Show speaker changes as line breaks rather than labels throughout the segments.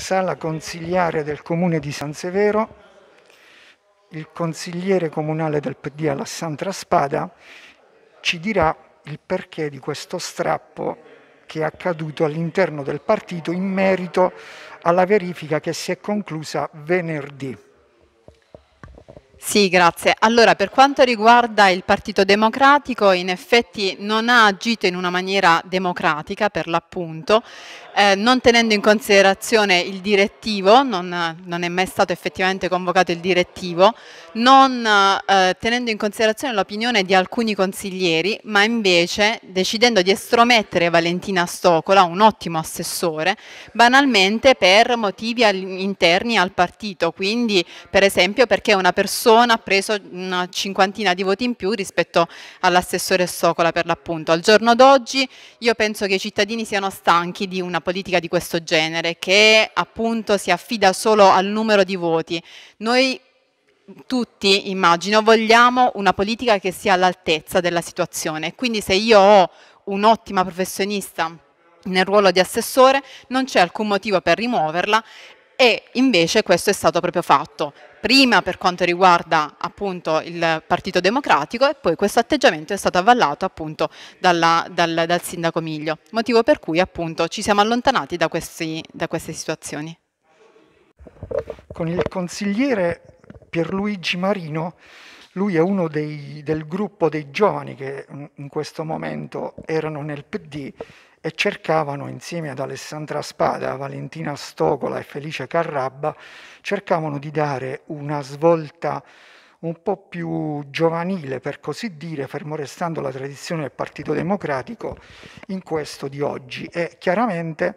sala consigliare del comune di San Severo, il consigliere comunale del PD Alessandra Spada ci dirà il perché di questo strappo che è accaduto all'interno del partito in merito alla verifica che si è conclusa
venerdì. Sì, grazie. Allora, per quanto riguarda il Partito Democratico, in effetti non ha agito in una maniera democratica, per l'appunto, eh, non tenendo in considerazione il direttivo, non, non, è mai stato effettivamente convocato il direttivo, non eh, tenendo in considerazione l'opinione di alcuni consiglieri, ma invece decidendo di estromettere Valentina Stocola, un ottimo assessore, banalmente per motivi interni al partito, quindi per esempio perché è una persona persona ha preso una cinquantina di voti in più rispetto all'assessore Socola per l'appunto. Al giorno d'oggi io penso che i cittadini siano stanchi di una politica di questo genere che appunto si affida solo al numero di voti. Noi tutti, immagino, vogliamo una politica che sia all'altezza della situazione. Quindi se io ho un'ottima professionista nel ruolo di assessore non c'è alcun motivo per rimuoverla e invece questo è stato proprio fatto prima per quanto riguarda appunto il Partito Democratico e poi questo atteggiamento è stato avvallato appunto dalla, dal, dal, sindaco Miglio, motivo per cui appunto ci siamo allontanati da, questi, da queste situazioni.
Con il consigliere Pierluigi Marino, lui è uno dei, del gruppo dei giovani che in questo momento erano nel PD e cercavano insieme ad Alessandra Spada, Valentina Stocola e Felice Carrabba, cercavano di dare una svolta un po' più giovanile, per così dire, fermo restando la tradizione del Partito Democratico in questo di oggi e chiaramente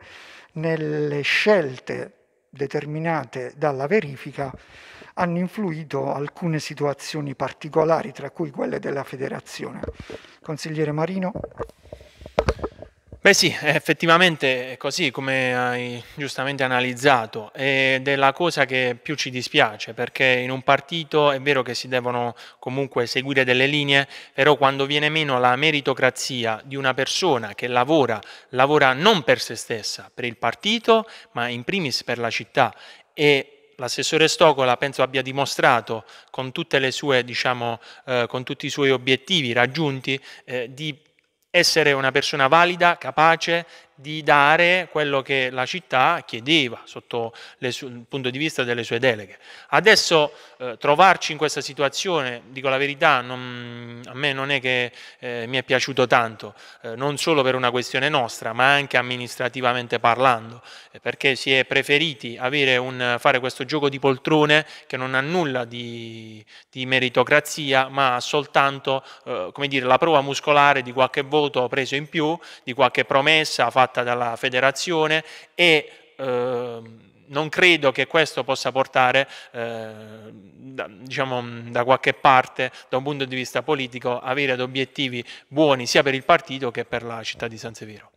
nelle scelte determinate dalla verifica hanno influito alcune situazioni particolari, tra cui quelle della federazione. Consigliere Marino.
Beh sì, effettivamente è così come hai giustamente analizzato ed è la cosa che più ci dispiace perché in un partito è vero che si devono comunque seguire delle linee, però quando viene meno la meritocrazia di una persona che lavora, lavora non per se stessa, per il partito, ma in primis per la città e l'assessore Stocola penso abbia dimostrato con, sue, diciamo, eh, con tutti i suoi obiettivi raggiunti eh, di essere una persona valida, capace di dare quello che la città chiedeva sotto il punto di vista delle sue deleghe. Adesso eh, trovarci in questa situazione, dico la verità, non, a me non è che eh, mi è piaciuto tanto, eh, non solo per una questione nostra, ma anche amministrativamente parlando, eh, perché si è preferiti un, fare questo gioco di poltrone che non ha nulla di, di meritocrazia, ma ha soltanto eh, dire, la prova muscolare di qualche voto preso in più, di qualche promessa fatta dalla federazione e... Ehm, non credo che questo possa portare eh, da, diciamo, da qualche parte, da un punto di vista politico, avere ad obiettivi buoni sia per il partito che per la città di San Severo.